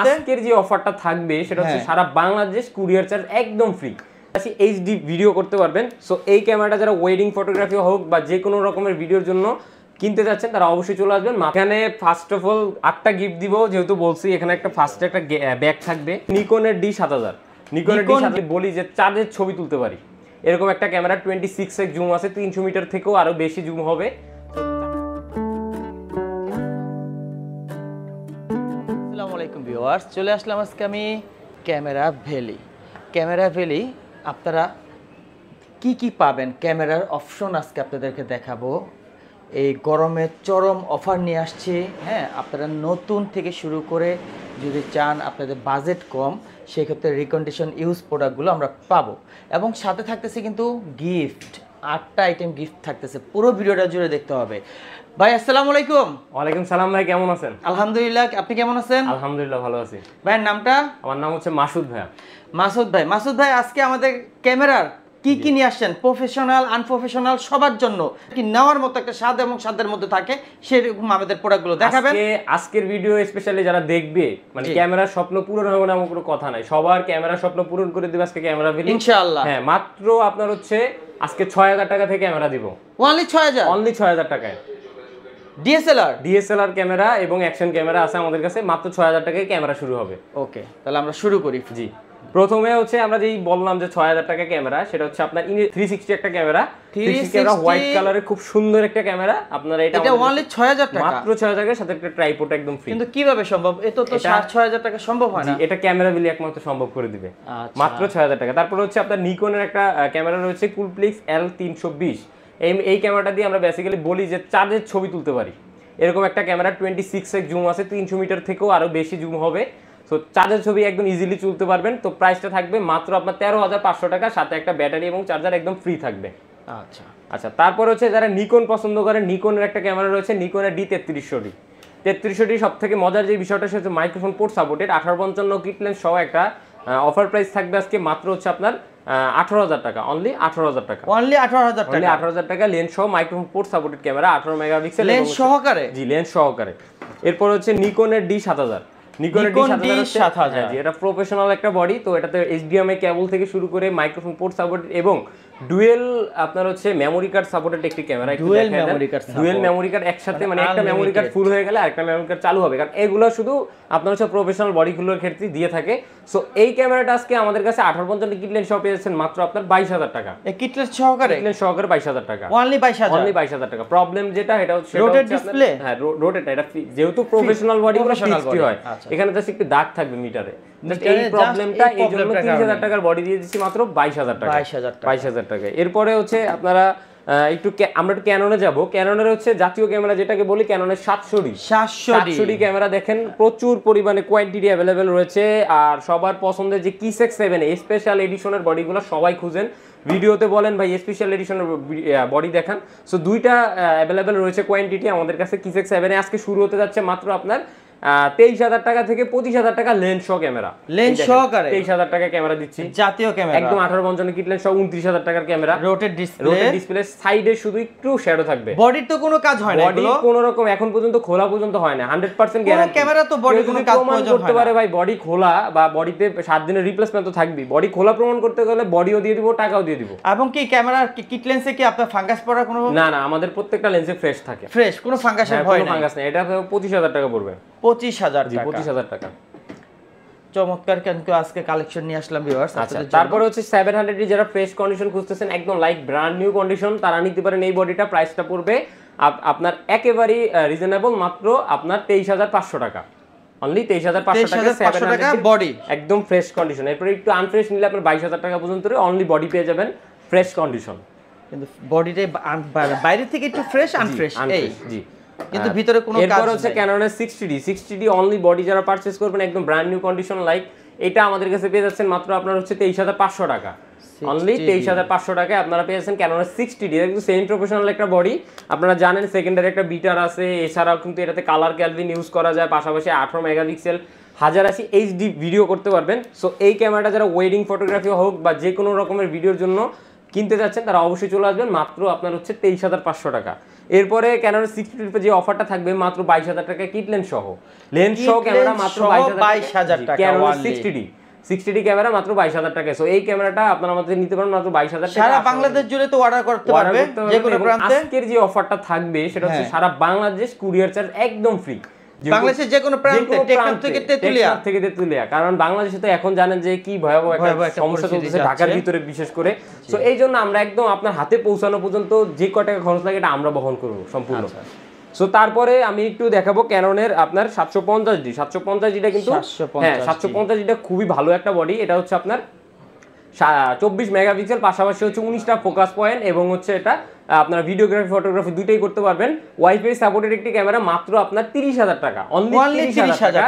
আজকের যে অফারটা থাকবে সেটা হচ্ছে হ্যাঁ। সারা বাংলাদেশ কুরিয়ার চার্জ একদম ফ্রি এইচডি ভিডিও করতে পারবেন সো এই ক্যামেরাটা যারা ওয়েডিং ফটোগ্রাফি হোক বা যে কোনো রকমের ভিডিওর জন্য কিনতে যাচ্ছেন তারা অবশ্যই চলে আসবেন মাথানে ফার্স্ট অফ অল আটটা গিফট দিব যেহেতু বলছি এখানে একটা ফার্স্টে একটা ব্যাগ থাকবে নিকনের ডি সাত হাজার নিকনের ডি সাত বলি যে চার্জের ছবি তুলতে পারি এরকম একটা ক্যামেরা টোয়েন্টি সিক্স জুম আছে তিনশো মিটার থেকেও আরও বেশি জুম হবে ভিওয়ার্স চলে আসলাম আজকে আমি ক্যামেরা ভ্যালি ক্যামেরা ভ্যালি আপনারা কি কি পাবেন ক্যামেরার অপশন আজকে আপনাদেরকে দেখাবো এই গরমে চরম অফার নিয়ে আসছে হ্যাঁ আপনারা নতুন থেকে শুরু করে যদি চান আপনাদের বাজেট কম সেক্ষেত্রে রিকন্ডিশন ইউজ প্রোডাক্টগুলো আমরা পাবো এবং সাথে থাকতেছে কিন্তু গিফট আটটা আইটেম গিফট থাকতেছে পুরো ভিডিওটা জুড়ে দেখতে হবে ভাই আসসালামু আলাইকুম ওয়ালাইকুম সালাম ভাই কেমন আছেন আলহামদুলিল্লাহ আপনি কেমন আছেন আলহামদুলিল্লাহ ভালো আছি ভাইয়ের নামটা আমার নাম হচ্ছে মাসুদ ভাই মাসুদ ভাই মাসুদ ভাই আজকে আমাদের ক্যামেরার কি কি নিয়ে আসছেন প্রফেশনাল আনপ্রফেশনাল সবার জন্য কি নেওয়ার মতো একটা স্বাদ এবং স্বাদের মধ্যে থাকে সেরকম আমাদের প্রোডাক্টগুলো দেখাবেন আজকের ভিডিও স্পেশালি যারা দেখবে মানে ক্যামেরার স্বপ্ন পূরণ হবে না কোনো কথা নাই সবার ক্যামেরার স্বপ্ন পূরণ করে দেবে আজকে ক্যামেরা ভিডিও ইনশাআল্লাহ হ্যাঁ মাত্র আপনার হচ্ছে আজকে ছয় হাজার টাকা থেকে ক্যামেরা দিব অনলি ছয় হাজার অনলি ছয় হাজার টাকায় ডিএসএলআর ডিএসএলআর ক্যামেরা এবং অ্যাকশন ক্যামেরা আছে আমাদের কাছে মাত্র ছয় হাজার টাকায় ক্যামেরা শুরু হবে ওকে তাহলে আমরা শুরু করি জি প্রথমে হচ্ছে আমরা যেই বললাম যে ছয় হাজার টাকা ক্যামেরা সেটা হচ্ছে আপনার থ্রি সিক্সটি একটা ক্যামেরা ক্যামেরা হোয়াইট কালারের খুব সুন্দর একটা ক্যামেরা আপনারা এটা ছয় হাজার টাকা মাত্র ছয় হাজার সাথে একটা ট্রাইপোর্ট একদম ফ্রি কিন্তু কিভাবে সম্ভব এত তো ছয় হাজার টাকা সম্ভব হয় না এটা ক্যামেরা বিলি একমাত্র সম্ভব করে দিবে আচ্ছা। মাত্র ছয় হাজার টাকা তারপর হচ্ছে আপনার নিকনের একটা ক্যামেরা রয়েছে কুলপ্লিক্স এল তিনশো বিশ এই এই ক্যামেরাটা দিয়ে আমরা বেসিক্যালি বলি যে চাঁদের ছবি তুলতে পারি এরকম একটা ক্যামেরা টোয়েন্টি সিক্স জুম আছে তিনশো মিটার থেকেও আরও বেশি জুম হবে সো চার্জার ছবি একদম ইজিলি তুলতে পারবেন তো প্রাইসটা থাকবে মাত্র আপনার তেরো হাজার পাঁচশো টাকা সাথে একটা ব্যাটারি এবং চার্জার একদম ফ্রি থাকবে আচ্ছা আচ্ছা তারপর হচ্ছে যারা নিকন পছন্দ করে নিকনের একটা ক্যামেরা রয়েছে নিকনের ডি তেত্রিশশো ডি তেত্রিশশো ডি সব থেকে মজার যে বিষয়টা সেটা হচ্ছে মাইক্রোফোন পোর্ট সাপোর্টেড আঠারো পঞ্চান্ন কিটলেন সহ একটা অফার প্রাইস থাকবে আজকে মাত্র হচ্ছে আপনার আঠারো হাজার টাকা অনলি আঠারো হাজার টাকা lens microphone port supported camera আঠারো লেন্স লেন্স হ্যাঁ, একটা শুরু করে এবং ডুয়েল আপনার হচ্ছে মেমোরি কার্ড সাপোর্টেড একটি camera dual memory dual memory card একসাথে মানে একটা মেমোরি কার্ড ফুল হয়ে গেলে আরেকটা মেমোরি কার্ড চালু হবে কারণ এগুলো শুধু আপনার হচ্ছে প্রফেশনাল বডিগুলোর ক্ষেত্রে দিয়ে থাকে সো এই ক্যামেরাটা আজকে আমাদের কাছে আঠারো পঞ্চান্ন কিটলেন সহ পেয়ে যাচ্ছেন মাত্র আপনার বাইশ হাজার টাকা কিটলেন সহকারে কিটলেন সহকারে বাইশ হাজার টাকা অনলি বাইশ হাজার অনলি বাইশ হাজার টাকা প্রবলেম যেটা হ্যাঁ, এটা হচ্ছে রোটেট ডিসপ্লে হ্যাঁ রোটেট এটা যেহেতু প্রফেশনাল বডি প্রফেশনাল হয় আচ্ছা। এখানে জাস্ট একটু দাগ থাকবে মিটারে এই প্রবলেমটা এই জন্য তিরিশ হাজার টাকার বডি দিয়ে দিচ্ছি মাত্র বাইশ হাজার টাকা বাইশ হাজার টাকা এরপরে হচ্ছে আপনারা একটু আমরা একটু ক্যাননে যাব ক্যাননের হচ্ছে জাতীয় ক্যামেরা যেটাকে বলি ক্যাননের সাতশো ডি সাতশো ক্যামেরা দেখেন প্রচুর পরিমাণে কোয়ান্টিটি অ্যাভেলেবেল রয়েছে আর সবার পছন্দের যে কি সেক্স সেভেন স্পেশাল এডিশনের বডিগুলো সবাই খুঁজেন ভিডিওতে বলেন ভাই স্পেশাল এডিশনের বডি দেখান সো দুইটা অ্যাভেলেবেল রয়েছে কোয়ান্টিটি আমাদের কাছে কি কিসেক্স সেভেনে আজকে শুরু হতে যাচ্ছে মাত্র আপনার তেইশ হাজার টাকা থেকে পঁচিশ হাজার টাকা লেন্স সহ ক্যামেরা লেন্স তেইশ হাজার টাকা ক্যামেরা দিচ্ছি জাতীয় ক্যামেরা একদম আঠারো পঞ্চান্ন কিট লেন্স সহ হাজার টাকার ক্যামেরা ডিসপ্লে ডিসপ্লে সাইডে শুধু একটু শ্যাডো থাকবে বডির তো কোনো কাজ হয় না বডি কোনো রকম এখন পর্যন্ত খোলা পর্যন্ত হয় না ক্যামেরা তো বডি কোনো কাজ করতে পারে ভাই বডি খোলা বা বডিতে সাত দিনের রিপ্লেসমেন্ট তো থাকবেই বডি খোলা প্রমাণ করতে গেলে বডিও দিয়ে দিব টাকাও দিয়ে দিব এবং কি ক্যামেরা কিট লেন্সে কি আপনার ফাঙ্গাস পড়া কোনো না না আমাদের প্রত্যেকটা লেন্সে ফ্রেশ থাকে ফ্রেশ কোনো ফাঙ্গাসের হ্যাঁ, ভয় নাই ফাঙ্গাস নেই এটা পঁচিশ হাজার টাকা পড়বে পঁচিশ হাজার পঁচিশ হাজার টাকা চমৎকার কিন্তু আজকে কালেকশন নিয়ে আসলাম ভিউয়ার্স আচ্ছা, আচ্ছা তারপরে হচ্ছে 700 ডি যারা ফ্রেশ কন্ডিশন খুঁজতেছেন একদম লাইক ব্র্যান্ড নিউ কন্ডিশন তারা নিতে পারেন এই বডিটা প্রাইসটা পড়বে আপনার একেবারেই রিজনেবল মাত্র আপনার 23500 টাকা অনলি 23500 টাকা 700 টাকা বডি একদম ফ্রেশ কন্ডিশন এরপর একটু আনফ্রেশ নিলে আপনার 22000 টাকা পর্যন্ত অনলি বডি পেয়ে যাবেন ফ্রেশ কন্ডিশন কিন্তু বডিটাই বাইরে থেকে একটু ফ্রেশ আনফ্রেশ এই জি কিন্তু হ্যাঁ। ভিতরে কোনো এরপর হচ্ছে ক্যাননের 60D 60D অনলি বডি যারা পারচেজ করবেন একদম ব্র্যান্ড নিউ কন্ডিশন লাইক এটা আমাদের কাছে পেয়ে যাচ্ছেন মাত্র আপনার হচ্ছে 23500 টাকা অনলি 23500 টাকায় আপনারা পেয়ে যাচ্ছেন ক্যাননের 60D একটু সেমি প্রফেশনাল একটা বডি আপনারা জানেন সেকেন্ডারি একটা বিটার আছে এছাড়াও কিন্তু এটাতে কালার ক্যালভিন ইউজ করা যায় পাশাপাশি 18 মেগাপিক্সেল হাজার আশি এইচডি ভিডিও করতে পারবেন সো এই ক্যামেরাটা যারা ওয়েডিং ফটোগ্রাফি হোক বা যে কোনো রকমের ভিডিওর জন্য কিনতে যাচ্ছেন তারা অবশ্যই চলে আসবেন মাত্র আপনার হচ্ছে তেইশ হাজার পাঁচশো টাকা এরপরে ক্যানোর সিক্সটি টু যে অফারটা থাকবে মাত্র বাইশ হাজার টাকা কিট লেন্স সহ লেন্স সহ ক্যামেরা মাত্র বাইশ হাজার টাকা ক্যানোর sixty D sixty D camera মাত্র বাইশ হাজার টাকা সো এই ক্যামেরাটা আপনারা আমাদের নিতে পারেন মাত্র বাইশ হাজার সারা বাংলাদেশ জুড়ে তো অর্ডার করতে পারবে যে কোনো প্রান্তে আজকের যে অফারটা থাকবে সেটা হচ্ছে হ্যাঁ। সারা বাংলাদেশ কুরিয়ার চার্জ একদম ফ্রি বাংলাদেশের যে কোনো প্রান্তে টেকনাফ থেকে থেকে কারণ বাংলাদেশে তো এখন জানেন যে কি ভয়াবহ একটা সমস্যা ঢাকার ভিতরে বিশেষ করে এই জন্য আমরা একদম আপনার হাতে পৌঁছানো পর্যন্ত যে ক টাকা খরচ লাগে এটা আমরা বহন করব সম্পূর্ণ সো আচ্ছা। তারপরে আমি একটু দেখাবো ক্যাননের আপনার সাতশো পঞ্চাশ ডি সাতশো পঞ্চাশ ডিটা কিন্তু হ্যাঁ সাতশো পঞ্চাশ ডিটা খুবই ভালো একটা বডি এটা হচ্ছে আপনার চব্বিশ মেগাপিক্সেল পাশাপাশি হচ্ছে উনিশটা ফোকাস পয়েন্ট এবং হচ্ছে এটা আপনারা ভিডিওগ্রাফি ফটোগ্রাফি দুটোই করতে পারবেন ওয়াইফাই সাপোর্টেড একটি ক্যামেরা মাত্র আপনার তিরিশ হাজার টাকা অনলি টাকা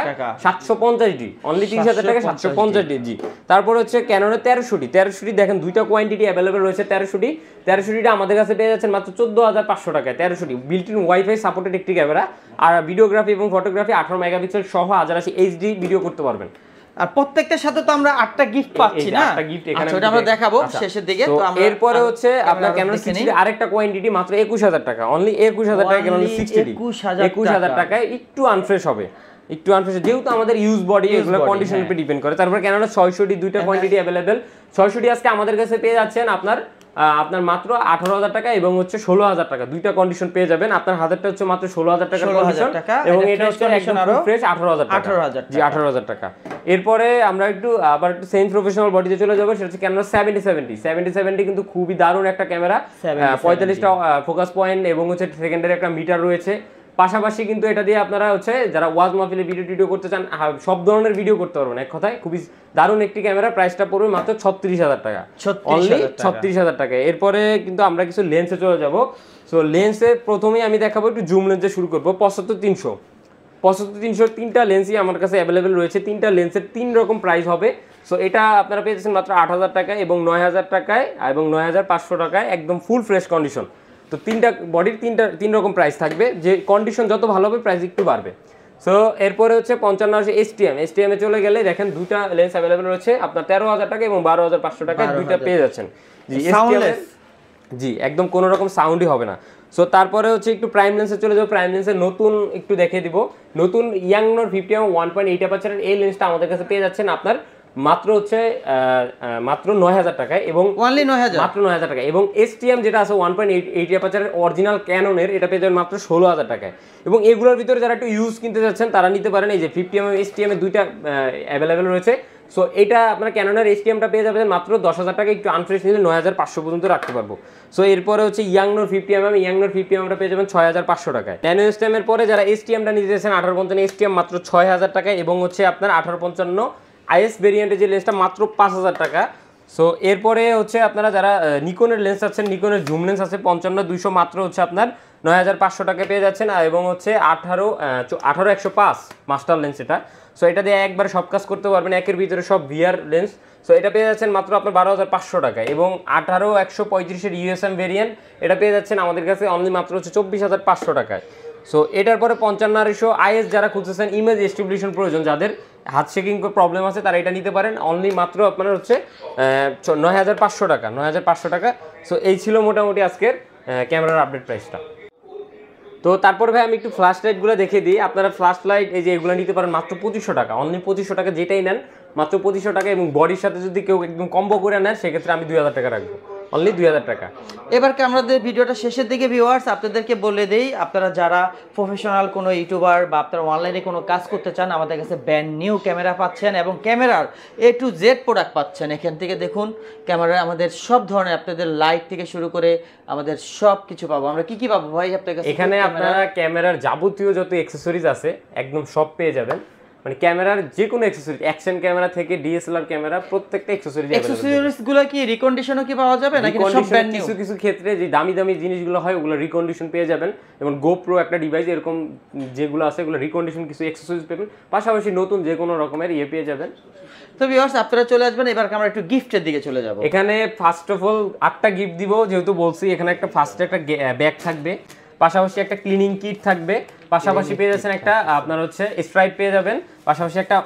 ডি অনলি তিরিশ হাজার টাকা সাতশো পঞ্চাশ ডি জি তারপর হচ্ছে ক্যানোনের তেরোশোটি তেরোশোটি দেখেন দুইটা কোয়ান্টিটি অ্যাভেলেবেল রয়েছে তেরোশোটি তেরোশোটিটা আমাদের কাছে পেয়ে যাচ্ছেন মাত্র চোদ্দো হাজার পাঁচশো টাকায় তেরোশোটি বিল্ট ইন ওয়াইফাই সাপোর্টেড একটি ক্যামেরা আর ভিডিওগ্রাফি এবং ফটোগ্রাফি আঠারো মেগাপিক্সেল সহ হাজার আশি এইচডি ভিডিও করতে পারবেন আর প্রত্যেকটার সাথে তো আমরা আটটা গিফট পাচ্ছি না আটটা গিফট এখানে আচ্ছা আমরা দেখাবো আচ্ছা। শেষের দিকে তো আমরা এরপরে হচ্ছে আপনার ক্যানোন 60 আরেকটা কোয়ান্টিটি মাত্র 21000 টাকা অনলি 21000 টাকা ক্যানন 60 21000 21000 টাকায় একটু আনফ্রেশ হবে একটু আনফ্রেশ যেহেতু আমাদের ইউজ বডি এগুলো কন্ডিশনের উপর ডিপেন্ড হ্যাঁ। করে তারপর ক্যানন 600 টি দুইটা কোয়ান্টিটি अवेलेबल 600 টি আজকে আমাদের কাছে পেয়ে যাচ্ছেন আপনার আপনার মাত্র আঠারো হাজার টাকা এবং হচ্ছে ষোলো হাজার টাকা দুইটা কন্ডিশন পেয়ে যাবেন আপনার হাজারটা হচ্ছে মাত্র ষোলো হাজার টাকা এবং এটা হচ্ছে একদম ফ্রেশ আঠারো হাজার আঠারো হাজার জি আঠারো হাজার টাকা এরপরে আমরা একটু আবার একটু সেম প্রফেশনাল বডিতে চলে যাবো সেটা হচ্ছে camera seventy seventy seventy seventy কিন্তু খুবই দারুণ একটা ক্যামেরা পঁয়তাল্লিশটা ফোকাস পয়েন্ট এবং হচ্ছে সেকেন্ডারি একটা মিটার রয়েছে পাশাপাশি কিন্তু এটা দিয়ে আপনারা হচ্ছে যারা ওয়াজ মাহফিলে ভিডিও টিডিও করতে চান সব ধরনের ভিডিও করতে পারবেন এক কথায় খুবই দারুণ একটি ক্যামেরা প্রাইসটা পড়বে মাত্র ছত্রিশ হাজার টাকা অনলি ছত্রিশ হাজার টাকা এরপরে কিন্তু আমরা কিছু লেন্সে চলে যাব সো লেন্সে প্রথমেই আমি দেখাবো একটু জুম লেন্সে শুরু করবো পঁচাত্তর তিনশো পঁচাত্তর তিনশো তিনটা লেন্সই আমার কাছে অ্যাভেলেবেল রয়েছে তিনটা লেন্সের তিন রকম প্রাইস হবে সো এটা আপনারা পেয়েছেন মাত্র আট হাজার টাকায় এবং নয় হাজার টাকায় এবং নয় হাজার পাঁচশো টাকায় একদম ফুল ফ্রেশ কন্ডিশন তো তিনটা বডির তিনটা তিন রকম প্রাইস থাকবে যে কন্ডিশন যত ভালো হবে প্রাইস একটু বাড়বে সো এরপরে হচ্ছে পঞ্চান্ন আসে এসটিএম এসটিএমে চলে গেলে দেখেন দুটা লেন্স অ্যাভেলেবেল রয়েছে আপনার তেরো হাজার টাকা এবং বারো হাজার পাঁচশো টাকা দুইটা পেয়ে যাচ্ছেন জি একদম কোনো রকম সাউন্ডই হবে না সো তারপরে হচ্ছে একটু প্রাইম লেন্সে চলে যাবো প্রাইম লেন্সে নতুন একটু দেখে দিব নতুন ইয়াংনোর ফিফটি এবং ওয়ান পয়েন্ট এইট পাচ্ছেন এই লেন্সটা আমাদের কাছে পেয়ে যাচ্ছেন আপনার মাত্র হচ্ছে মাত্র নয় হাজার টাকায় এবং অনলি নয় হাজার মাত্র নয় হাজার টাকা এবং এসটিএম যেটা আছে one point eight eight original ক্যাননের এটা পেয়ে যাবেন মাত্র ষোলো হাজার টাকায় এবং এগুলোর ভিতরে যারা একটু ইউজ কিনতে চাচ্ছেন তারা নিতে পারেন এই যে ফিফটি এম এসটিএম এর দুইটা অ্যাভেলেবেল রয়েছে সো এটা আপনার ক্যানোনার এসটিএমটা পেয়ে যাবেন মাত্র দশ হাজার টাকা একটু আনফ্রেশ নিলে নয় হাজার পাঁচশো পর্যন্ত রাখতে পারবো সো এরপরে হচ্ছে ইয়াংনোর ফিফটি এম এম ইয়াংনোর ফিফটি এমটা পেয়ে যাবেন ছয় হাজার পাঁচশো টাকায় ন্যানো এসটিএমের পরে যারা এসটিএমটা নিতে চান আঠারো পঞ্চান্ন এসটিএম মাত্র ছয় হাজার টাকায় এবং হচ্ছে আপনার আঠারো পঞ্চান্ন আইএস ভেরিয়েন্টের যে লেন্সটা মাত্র পাঁচ হাজার টাকা সো এরপরে হচ্ছে আপনারা যারা নিকনের লেন্স আছেন নিকনের জুম লেন্স আছে পঞ্চান্ন দুইশো মাত্র হচ্ছে আপনার নয় হাজার পাঁচশো টাকা পেয়ে যাচ্ছেন এবং হচ্ছে আঠারো আঠারো একশো পাঁচ মাস্টার লেন্স এটা সো এটা দিয়ে একবার সব কাজ করতে পারবেন একের ভিতরে সব ভিআর লেন্স সো এটা পেয়ে যাচ্ছেন মাত্র আপনার বারো হাজার পাঁচশো টাকা এবং আঠারো একশো পঁয়ত্রিশের ইউএসএম ভেরিয়েন্ট এটা পেয়ে যাচ্ছেন আমাদের কাছে অনলি মাত্র হচ্ছে চব্বিশ হাজার পাঁচশো টাকায় সো এটার পরে পঞ্চান্ন আড়াইশো আইএস যারা খুঁজতেছেন ইমেজ এস্টাবলিশন প্রয়োজন যাদের হাত শেকিং প্রবলেম আছে তারা এটা নিতে পারেন অনলি মাত্র আপনার হচ্ছে নয় হাজার পাঁচশো টাকা নয় হাজার পাঁচশো টাকা সো এই ছিল মোটামুটি আজকের ক্যামেরার আপডেট প্রাইসটা তো তারপর ভাই আমি একটু ফ্ল্যাশ লাইটগুলো দেখে দিই আপনারা ফ্ল্যাশ লাইট এই যে এগুলো নিতে পারেন মাত্র পঁচিশশো টাকা অনলি পঁচিশশো টাকা যেটাই নেন মাত্র পঁচিশশো টাকা এবং বডির সাথে যদি কেউ একদম কম্বো করে নেয় সেক্ষেত্রে আমি দুই হাজার টাকা রাখবো অনলি দুই হাজার টাকা এবারকে আমাদের ভিডিওটা শেষের দিকে ভিউয়ার্স আপনাদেরকে বলে দেই আপনারা যারা প্রফেশনাল কোনো ইউটিউবার বা আপনারা অনলাইনে কোনো কাজ করতে চান আমাদের কাছে ব্যান্ড নিউ ক্যামেরা পাচ্ছেন এবং ক্যামেরার এ টু জেড প্রোডাক্ট পাচ্ছেন এখান থেকে দেখুন ক্যামেরা আমাদের সব ধরনের আপনাদের লাইট থেকে শুরু করে আমাদের সব কিছু পাবো আমরা কি কি পাবো ভাই আপনার কাছে এখানে আপনারা ক্যামেরার যাবতীয় যত এক্সেসরিজ আছে একদম সব পেয়ে যাবেন মানে ক্যামেরার যে কোনো অ্যাক্সেসরিজ অ্যাকশন ক্যামেরা থেকে ডিএসএলআর ক্যামেরা প্রত্যেকটা অ্যাক্সেসরিজ অ্যাক্সেসরিজ গুলো কি রিকন্ডিশনও কি পাওয়া যাবে নাকি সব ব্র্যান্ড নিউ কিছু কিছু ক্ষেত্রে যে দামি দামি জিনিসগুলো হয় ওগুলো রিকন্ডিশন পেয়ে যাবেন যেমন গোপ্রো একটা ডিভাইস এরকম যেগুলো আছে ওগুলো রিকন্ডিশন কিছু অ্যাক্সেসরিজ পাবেন পাশাপাশি নতুন যে কোনো রকমের ইয়ে পেয়ে যাবেন তো ভিউয়ার্স আপনারা চলে আসবেন এবার আমরা একটু গিফটের দিকে চলে যাব এখানে ফার্স্ট অফ অল আটটা গিফট দিব যেহেতু বলছি এখানে একটা ফার্স্ট একটা ব্যাগ থাকবে পাশাপাশি একটা ক্লিনিং কিট থাকবে পাশাপাশি পেয়ে যাচ্ছেন একটা আপনার হচ্ছে স্ট্রাইপ পেয়ে যাবেন পাশাপাশি একটা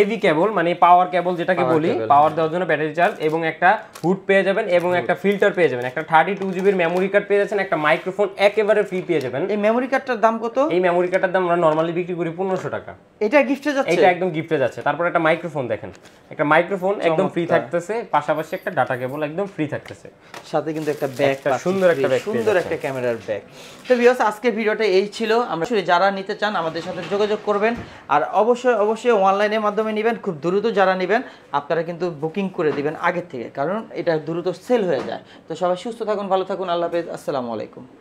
এভি কেবল মানে পাওয়ার কেবল যেটাকে বলি পাওয়ার দেওয়ার জন্য ব্যাটারি চার্জ এবং একটা হুড পেয়ে যাবেন এবং একটা ফিল্টার পেয়ে যাবেন একটা থার্টি টু জিবির মেমোরি কার্ড পেয়ে যাচ্ছেন একটা মাইক্রোফোন একেবারে ফ্রি পেয়ে যাবেন এই মেমোরি কার্ডটার দাম কত এই মেমোরি কার্ডটার দাম আমরা নর্মালি বিক্রি করি পনেরোশো টাকা এটা গিফটে যাচ্ছে এটা একদম গিফটে যাচ্ছে তারপর একটা মাইক্রোফোন দেখেন একটা মাইক্রোফোন একদম ফ্রি থাকতেছে পাশাপাশি একটা ডাটা কেবল একদম ফ্রি থাকতেছে সাথে কিন্তু একটা ব্যাগ সুন্দর একটা ব্যাগ সুন্দর একটা ক্যামেরার ব্যাগ তো বিকজ আজকের ভিডিওটা এই ছিল আমরা অবশ্যই যারা নিতে চান আমাদের সাথে যোগাযোগ করবেন আর অবশ্যই অবশ্যই অনলাইনের মাধ্যমে নেবেন খুব দ্রুত যারা নেবেন আপনারা কিন্তু বুকিং করে দিবেন আগের থেকে কারণ এটা দ্রুত সেল হয়ে যায় তো সবাই সুস্থ থাকুন ভালো থাকুন আল্লাহ হাফেজ আসসালামু আলাইকুম